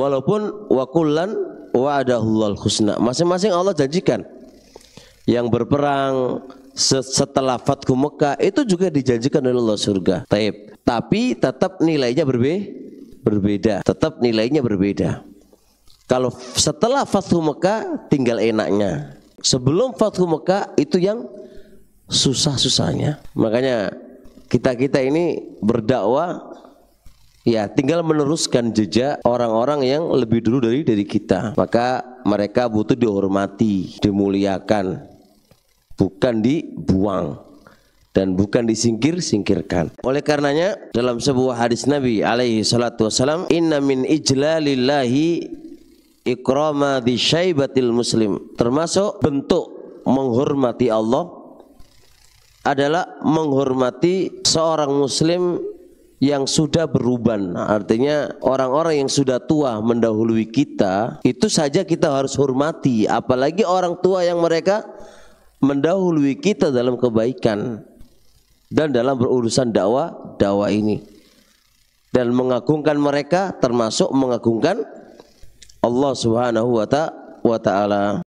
Walaupun wakulan wa'adahullal husna. Masing-masing Allah janjikan. Yang berperang setelah Fatku Mekah itu juga dijanjikan oleh Allah surga. Taib. Tapi tetap nilainya berbe berbeda. Tetap nilainya berbeda. Kalau setelah Fatku Mekah tinggal enaknya. Sebelum Fatku Mekah itu yang susah-susahnya. Makanya kita-kita ini berdakwah Ya, tinggal meneruskan jejak orang-orang yang lebih dulu dari dari kita. Maka mereka butuh dihormati, dimuliakan, bukan dibuang dan bukan disingkir singkirkan. Oleh karenanya dalam sebuah hadis Nabi alaihi salatu wasalam, "Inna min ijlalillahi ikrama di syaibatil muslim." Termasuk bentuk menghormati Allah adalah menghormati seorang muslim yang sudah beruban. Nah, artinya orang-orang yang sudah tua mendahului kita, itu saja kita harus hormati, apalagi orang tua yang mereka mendahului kita dalam kebaikan dan dalam berurusan dakwah dakwah ini. Dan mengagungkan mereka termasuk mengagungkan Allah Subhanahu wa taala.